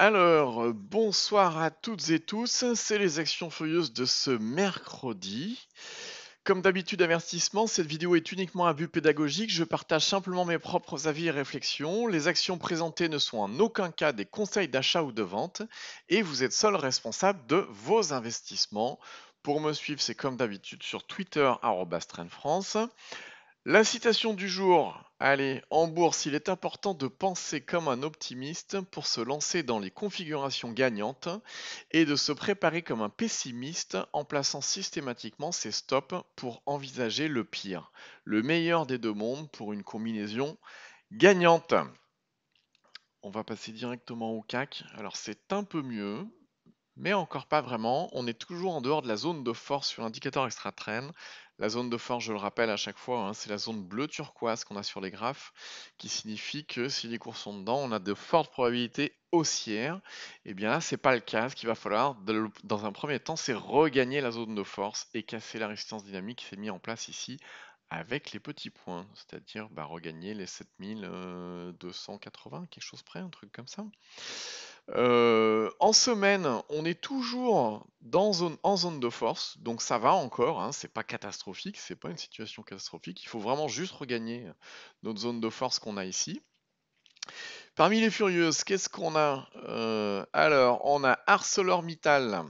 Alors, euh, bonsoir à toutes et tous, c'est les actions furieuses de ce mercredi. Comme d'habitude, avertissement, cette vidéo est uniquement à but pédagogique, je partage simplement mes propres avis et réflexions, les actions présentées ne sont en aucun cas des conseils d'achat ou de vente, et vous êtes seul responsable de vos investissements. Pour me suivre, c'est comme d'habitude sur Twitter, France. L'incitation du jour. Allez, en bourse, il est important de penser comme un optimiste pour se lancer dans les configurations gagnantes et de se préparer comme un pessimiste en plaçant systématiquement ses stops pour envisager le pire, le meilleur des deux mondes pour une combinaison gagnante. On va passer directement au CAC. Alors c'est un peu mieux mais encore pas vraiment. On est toujours en dehors de la zone de force sur l'indicateur extra train. La zone de force, je le rappelle à chaque fois, hein, c'est la zone bleue turquoise qu'on a sur les graphes, qui signifie que si les cours sont dedans, on a de fortes probabilités haussières. Et eh bien là, ce n'est pas le cas. Ce qu'il va falloir, dans un premier temps, c'est regagner la zone de force et casser la résistance dynamique qui s'est mise en place ici avec les petits points, c'est-à-dire bah, regagner les 7280, euh, quelque chose près, un truc comme ça. Euh, en semaine, on est toujours dans zone, en zone de force, donc ça va encore, hein. c'est pas catastrophique, c'est pas une situation catastrophique, il faut vraiment juste regagner notre zone de force qu'on a ici. Parmi les furieuses, qu'est-ce qu'on a euh, Alors, on a ArcelorMittal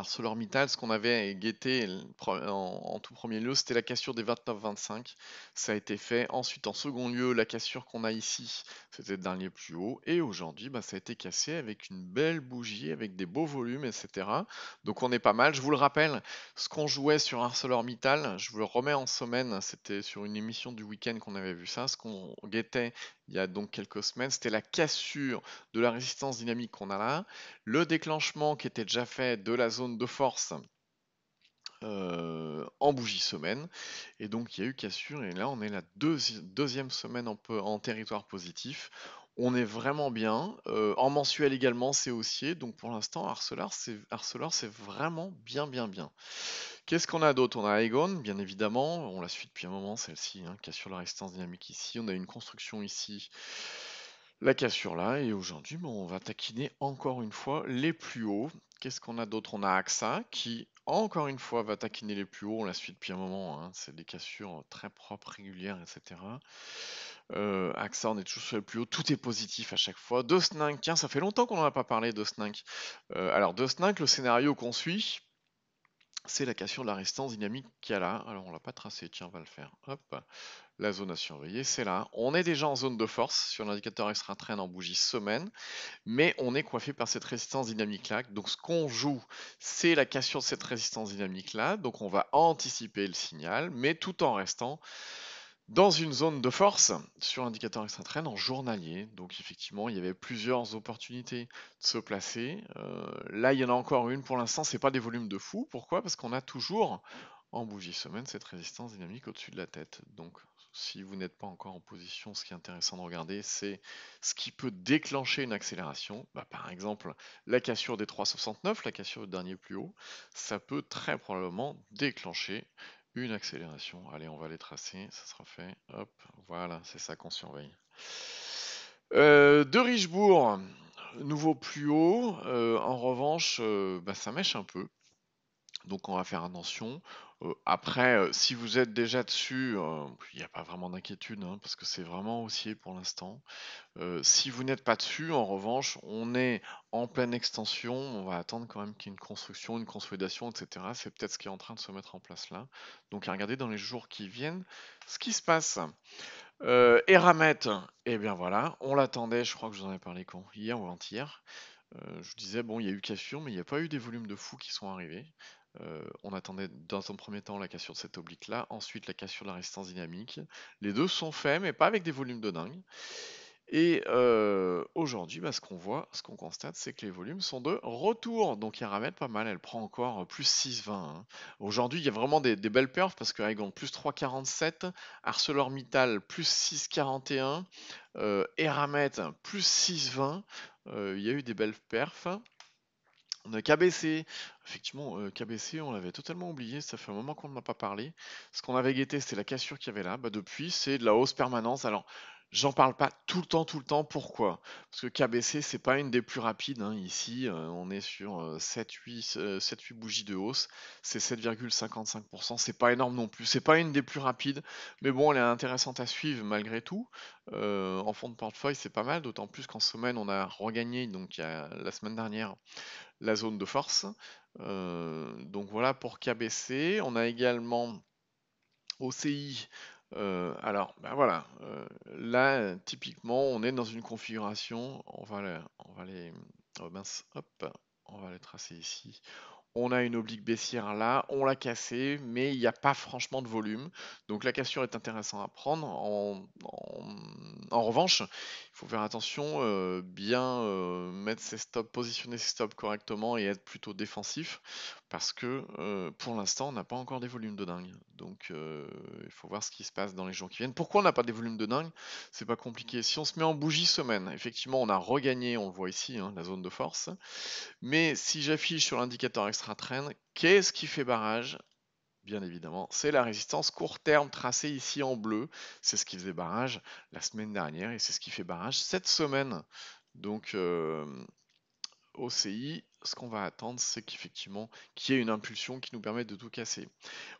ArcelorMittal, ce qu'on avait guetté en, tout premier lieu, c'était la cassure des 29-25. Ça a été fait. Ensuite, en second lieu, la cassure qu'on a ici, c'était le dernier plus haut. Et aujourd'hui, bah, ça a été cassé avec une belle bougie, avec des beaux volumes, etc. Donc on est pas mal. Je vous le rappelle, ce qu'on jouait sur ArcelorMittal, je vous le remets en semaine, c'était sur une émission du week-end qu'on avait vu ça. Ce qu'on guettait il y a donc quelques semaines, c'était la cassure de la résistance dynamique qu'on a là, le déclenchement qui était déjà fait de la zone de force euh, en bougie semaine. Et donc il y a eu cassure, et là on est la deuxième semaine en territoire positif. On est vraiment bien. Euh, en mensuel également, c'est haussier. Donc pour l'instant, Arcelor, c'est vraiment bien, bien, bien. Qu'est-ce qu'on a d'autre On a Aegon, bien évidemment. On la suit depuis un moment, celle-ci, hein, qui assure la résistance dynamique ici. On a une construction ici la cassure là, et aujourd'hui, ben, on va taquiner encore une fois les plus hauts. Qu'est-ce qu'on a d'autre On a AXA qui, encore une fois, va taquiner les plus hauts. On la suit depuis un moment, hein, c'est des cassures euh, très propres, régulières, etc. Euh, AXA, on est toujours sur le plus haut, tout est positif à chaque fois. De Snink, ça fait longtemps qu'on n'en a pas parlé de Snink. Euh, alors, de le scénario qu'on suit, c'est la cassure de la résistance dynamique qu'il y a là. Alors, on l'a pas tracé, tiens, on va le faire. Hop, la zone à surveiller, c'est là. On est déjà en zone de force sur l'indicateur extra train en bougie semaine, mais on est coiffé par cette résistance dynamique-là. Donc, ce qu'on joue, c'est la cassure de cette résistance dynamique-là. Donc, on va anticiper le signal, mais tout en restant dans une zone de force sur indicateur extra-train en journalier. Donc effectivement, il y avait plusieurs opportunités de se placer. Euh, là, il y en a encore une. Pour l'instant, ce n'est pas des volumes de fou. Pourquoi Parce qu'on a toujours en bougie semaine cette résistance dynamique au-dessus de la tête. Donc si vous n'êtes pas encore en position, ce qui est intéressant de regarder, c'est ce qui peut déclencher une accélération. Bah, par exemple, la cassure des 3,69, la cassure du dernier plus haut, ça peut très probablement déclencher une accélération. Allez, on va les tracer, ça sera fait. Hop, voilà, c'est ça qu'on surveille. Euh, de Richebourg, nouveau plus haut. Euh, en revanche, euh, bah, ça mèche un peu. Donc on va faire attention. Euh, après, euh, si vous êtes déjà dessus, euh, il n'y a pas vraiment d'inquiétude, hein, parce que c'est vraiment haussier pour l'instant. si vous n'êtes pas dessus, en revanche, on est en pleine extension, on va attendre quand même qu'il y ait une construction, une consolidation, etc. C'est peut-être ce qui est en train de se mettre en place là. Donc regardez dans les jours qui viennent ce qui se passe. Euh, et eh bien voilà, on l'attendait, je crois que je vous en ai parlé quand Hier ou avant-hier. je disais, bon, il y a eu cassure, mais il n'y a pas eu des volumes de fous qui sont arrivés. Euh, on attendait dans un premier temps la cassure de cette oblique là, ensuite la cassure de la résistance dynamique. Les deux sont faits, mais pas avec des volumes de dingue. Et euh, aujourd'hui, bah, ce qu'on voit, ce qu'on constate, c'est que les volumes sont de retour. Donc Heramet, pas mal, elle prend encore euh, plus 6,20. Hein. Aujourd'hui, il y a vraiment des, belles perfs parce que plus 3,47, ArcelorMittal plus 6,41, euh, Eramet plus 6,20. il y a eu des belles perfs. On a KBC. Effectivement, euh, KBC, on l'avait totalement oublié. Ça fait un moment qu'on ne m'a pas parlé. Ce qu'on avait guetté, c'était la cassure qu'il y avait là. Bah, depuis, c'est de la hausse permanente. Alors, J'en parle pas tout le temps, tout le temps. Pourquoi? Parce que KBC, c'est pas une des plus rapides, hein, ici. Euh, on est sur 7-8, euh, euh, bougies de hausse. C'est 7,55%. C'est pas énorme non plus. C'est pas une des plus rapides. Mais bon, elle est intéressante à suivre malgré tout. en fond de portefeuille, c'est pas mal. D'autant plus qu'en semaine, on a regagné, donc la semaine dernière, la zone de force. donc voilà pour KBC. On a également OCI. Euh, alors, ben voilà, euh, là, typiquement, on est dans une configuration, on va, on va les, oh hop, on va les tracer ici. On a une oblique baissière là, on l'a cassée, mais il n'y a pas franchement de volume. Donc la cassure est intéressante à prendre. En, revanche, il faut faire attention, euh, bien euh, mettre ses stops, positionner ses stops correctement et être plutôt défensif, parce que euh, pour l'instant, on n'a pas encore des volumes de dingue. Donc il faut voir ce qui se passe dans les jours qui viennent. Pourquoi on n'a pas des volumes de dingue C'est pas compliqué. Si on se met en bougie semaine, effectivement, on a regagné, on le voit ici, hein, la zone de force. Mais si j'affiche sur l'indicateur rattraîne. Qu'est-ce qui fait barrage Bien évidemment, c'est la résistance court terme tracée ici en bleu. C'est ce qui faisait barrage la semaine dernière et c'est ce qui fait barrage cette semaine. Donc au euh, OCI, ce qu'on va attendre, c'est qu'effectivement, qu'il y ait une impulsion qui nous permette de tout casser.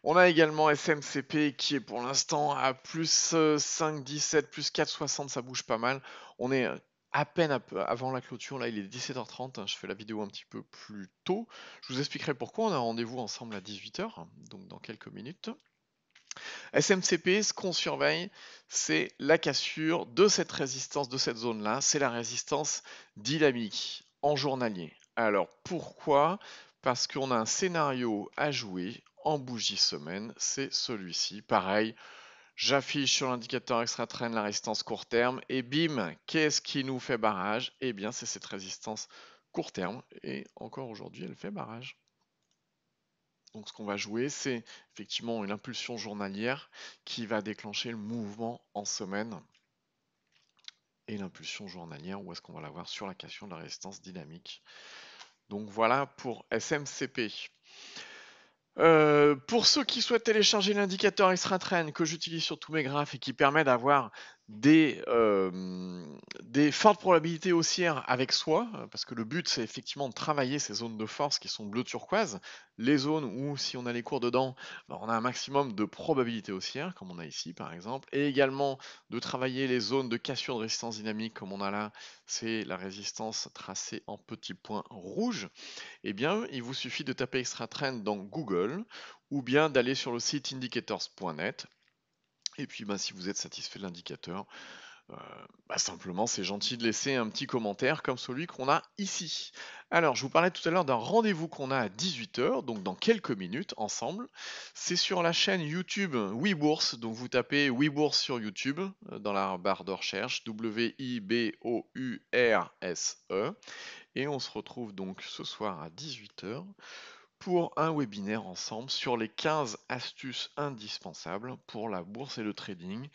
On a également SMCP qui est pour l'instant à plus 5,17, euh, plus 4,60, ça bouge pas mal. On est à peine avant la clôture, là il est 17h30, hein, je fais la vidéo un petit peu plus tôt. Je vous expliquerai pourquoi, on a rendez-vous ensemble à 18h, donc dans quelques minutes. SMCP, ce qu'on surveille, c'est la cassure de cette résistance, de cette zone-là, c'est la résistance dynamique en journalier. Alors pourquoi Parce qu'on a un scénario à jouer en bougie semaine, c'est celui-ci. Pareil, J'affiche sur l'indicateur extra train la résistance court terme et bim, qu'est-ce qui nous fait barrage Eh bien, c'est cette résistance court terme et encore aujourd'hui, elle fait barrage. Donc ce qu'on va jouer, c'est effectivement une impulsion journalière qui va déclencher le mouvement en semaine. Et l'impulsion journalière, où est-ce qu'on va l'avoir Sur la question de la résistance dynamique. Donc voilà pour SMCP. Euh, pour ceux qui souhaitent télécharger l'indicateur extra train que j'utilise sur tous mes graphes et qui permet d'avoir des, euh, des fortes probabilités haussières avec soi, euh, parce que le but c'est effectivement de travailler ces zones de force qui sont bleu turquoise, les zones où si on a les cours dedans, ben, on a un maximum de probabilités haussières, comme on a ici par exemple, et également de travailler les zones de cassure de résistance dynamique, comme on a là, c'est la résistance tracée en petits points rouges, et eh bien il vous suffit de taper Extra Trend dans Google, ou bien d'aller sur le site indicators.net, et puis ben, si vous êtes satisfait de l'indicateur, euh, bah, simplement, c'est gentil de laisser un petit commentaire comme celui qu'on a ici. Alors, je vous parlais tout à l'heure d'un rendez-vous qu'on a à 18h, donc dans quelques minutes ensemble. C'est sur la chaîne YouTube WeBourse, donc vous tapez WeBourse sur YouTube euh, dans la barre de recherche, W-I-B-O-U-R-S-E. Et on se retrouve donc ce soir à 18h pour un webinaire ensemble sur les 15 astuces indispensables pour la bourse et le trading.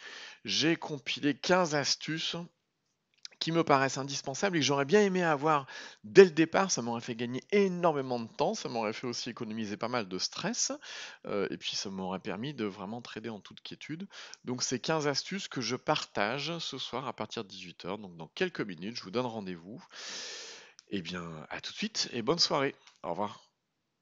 J'ai compilé 15 astuces qui me paraissent indispensables et que j'aurais bien aimé avoir dès le départ. Ça m'aurait fait gagner énormément de temps, ça m'aurait fait aussi économiser pas mal de stress, euh, et puis ça m'aurait permis de vraiment trader en toute quiétude. Donc ces 15 astuces que je partage ce soir à partir de 18h. Donc dans quelques minutes, je vous donne rendez-vous. Et eh bien, à tout de suite et bonne soirée. Au revoir.